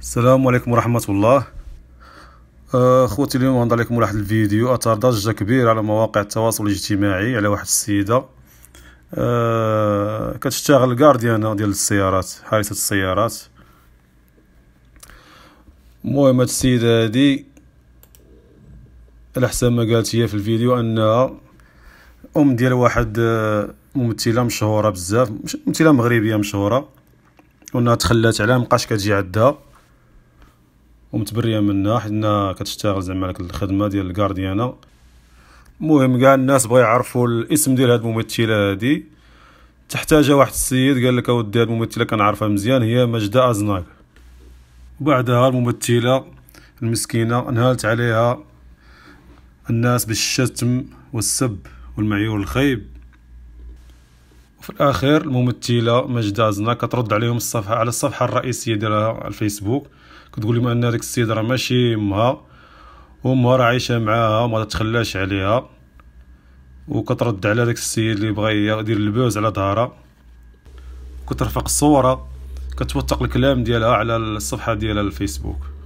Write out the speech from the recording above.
السلام عليكم ورحمة الله آه، خوتي اليوم غنهضر لكم على واحد الفيديو اثار ضجة كبيرة على مواقع التواصل الاجتماعي على واحد السيدة أه كتشتغل كارديان ديال السيارات حارسة السيارات المهم هاد السيدة هادي على حسب ما قالت هي في الفيديو انها ام ديال واحد آه، ممثلة مشهورة بزاف ممثلة مغربية مشهورة وانها تخلات عليها مبقاش كتجي عندها ومتبريه منها حنا كتشتغل زعما لك الخدمه ديال الكارديانا المهم كاع الناس بغاو يعرفوا الاسم ديال هاد الممثله هادي تحتاجها واحد السيد قال لك اودي هاد الممثله كنعرفها مزيان هي مجدة ازناك بعدها الممثله المسكينه انهالت عليها الناس بالشتم والسب والمعيور الخيب وفي الاخير الممثله مجده عزنا كترد عليهم الصفحه على الصفحه الرئيسيه ديالها على الفيسبوك كتقول لهم ان هذيك السيده راه ماشي امها وامها راه عايشه معاها وما تتخلاش عليها وكترد على داك السيد اللي بغى يدير البوز على ظهرها كترفق الصوره كتوثق الكلام ديالها على الصفحه ديالها الفيسبوك